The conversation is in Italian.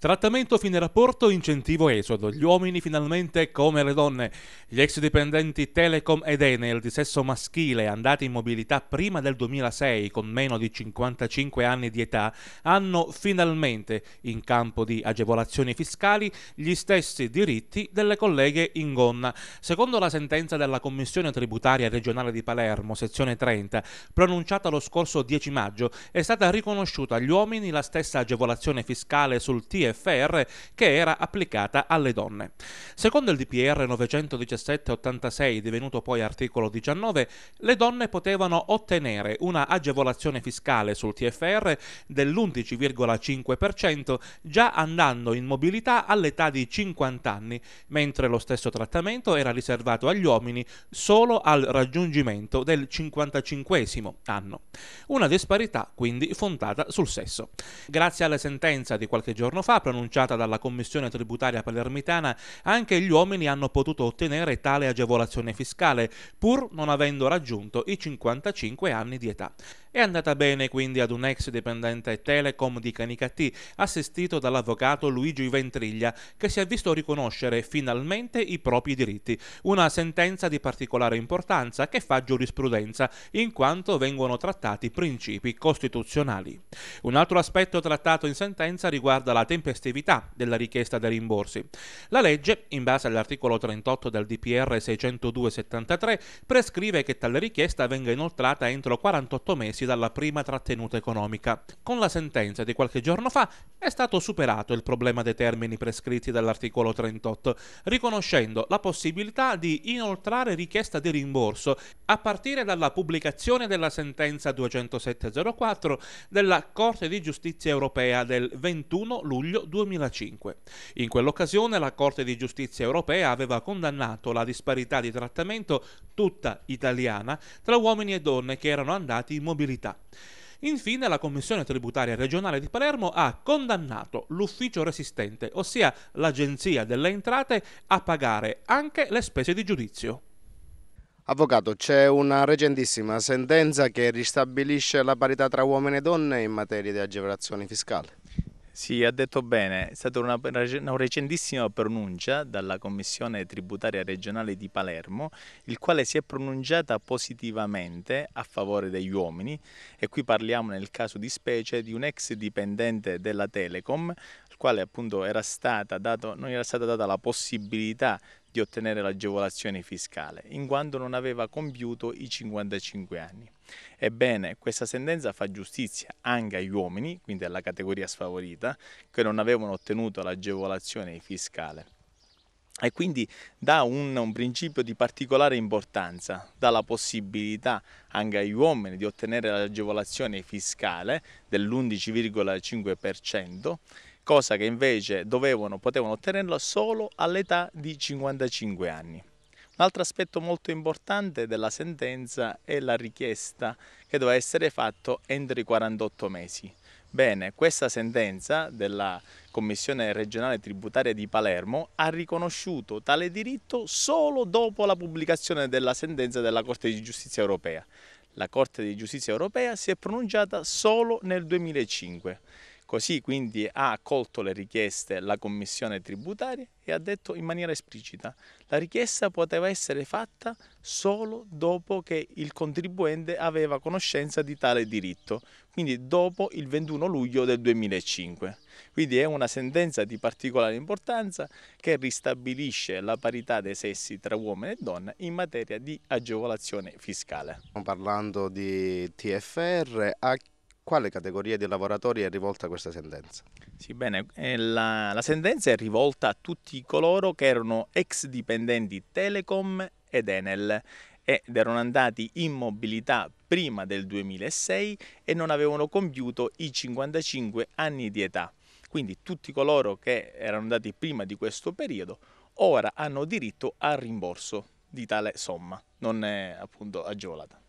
Trattamento fine rapporto, incentivo esodo, gli uomini finalmente come le donne. Gli ex dipendenti Telecom ed Enel di sesso maschile andati in mobilità prima del 2006 con meno di 55 anni di età hanno finalmente, in campo di agevolazioni fiscali, gli stessi diritti delle colleghe in gonna. Secondo la sentenza della Commissione Tributaria Regionale di Palermo, sezione 30, pronunciata lo scorso 10 maggio, è stata riconosciuta agli uomini la stessa agevolazione fiscale sul TR IFR che era applicata alle donne. Secondo il DPR 917-86, divenuto poi articolo 19, le donne potevano ottenere una agevolazione fiscale sul TFR dell'11,5% già andando in mobilità all'età di 50 anni, mentre lo stesso trattamento era riservato agli uomini solo al raggiungimento del 55 anno. Una disparità quindi fondata sul sesso. Grazie alla sentenza di qualche giorno fa, pronunciata dalla Commissione tributaria palermitana, anche gli uomini hanno potuto ottenere tale agevolazione fiscale, pur non avendo raggiunto i 55 anni di età. È andata bene quindi ad un ex dipendente Telecom di Canicattì, assistito dall'avvocato Luigi Ventriglia, che si è visto riconoscere finalmente i propri diritti. Una sentenza di particolare importanza che fa giurisprudenza, in quanto vengono trattati principi costituzionali. Un altro aspetto trattato in sentenza riguarda la tempestività della richiesta dei rimborsi. La legge, in base all'articolo 38 del DPR 602-73, prescrive che tale richiesta venga inoltrata entro 48 mesi dalla prima trattenuta economica. Con la sentenza di qualche giorno fa è stato superato il problema dei termini prescritti dall'articolo 38, riconoscendo la possibilità di inoltrare richiesta di rimborso a partire dalla pubblicazione della sentenza 20704 della Corte di Giustizia europea del 21 luglio 2005. In quell'occasione la Corte di Giustizia europea aveva condannato la disparità di trattamento tutta italiana tra uomini e donne che erano andati in mobilità disabilità. Infine, la Commissione Tributaria Regionale di Palermo ha condannato l'ufficio resistente, ossia l'Agenzia delle Entrate, a pagare anche le spese di giudizio. Avvocato, c'è una recentissima sentenza che ristabilisce la parità tra uomini e donne in materia di agevolazioni fiscali. Sì, ha detto bene, è stata una, una, recentissima pronuncia dalla Commissione Tributaria Regionale di Palermo, il quale si è pronunciata positivamente a favore degli uomini e qui parliamo nel caso di specie di un ex dipendente della Telecom, al quale appunto era stata dato, non era stata data la possibilità di ottenere l'agevolazione fiscale, in quanto non aveva compiuto i 55 anni. Ebbene, questa sentenza fa giustizia anche agli uomini, quindi alla categoria sfavorita, che non avevano ottenuto l'agevolazione fiscale e quindi dà un, un, principio di particolare importanza, dà la possibilità anche agli uomini di ottenere l'agevolazione fiscale dell'11,5%, cosa che invece dovevano, potevano ottenerla solo all'età di 55 anni. Un altro aspetto molto importante della sentenza è la richiesta che doveva essere fatto entro i 48 mesi. Bene, questa sentenza della Commissione regionale tributaria di Palermo ha riconosciuto tale diritto solo dopo la pubblicazione della sentenza della Corte di Giustizia europea. La Corte di Giustizia europea si è pronunciata solo nel 2005 Così quindi ha accolto le richieste la commissione tributaria e ha detto in maniera esplicita la richiesta poteva essere fatta solo dopo che il contribuente aveva conoscenza di tale diritto, quindi dopo il 21 luglio del 2005. Quindi è una sentenza di particolare importanza che ristabilisce la parità dei sessi tra uomini e donne in materia di agevolazione fiscale. Stiamo Parlando di TFR, a quale categoria di lavoratori è rivolta questa sentenza? Sì, bene, la, la sentenza è rivolta a tutti coloro che erano ex dipendenti Telecom ed Enel ed erano andati in mobilità prima del 2006 e non avevano compiuto i 55 anni di età. Quindi tutti coloro che erano andati prima di questo periodo ora hanno diritto al rimborso di tale somma, non è appunto agevolata.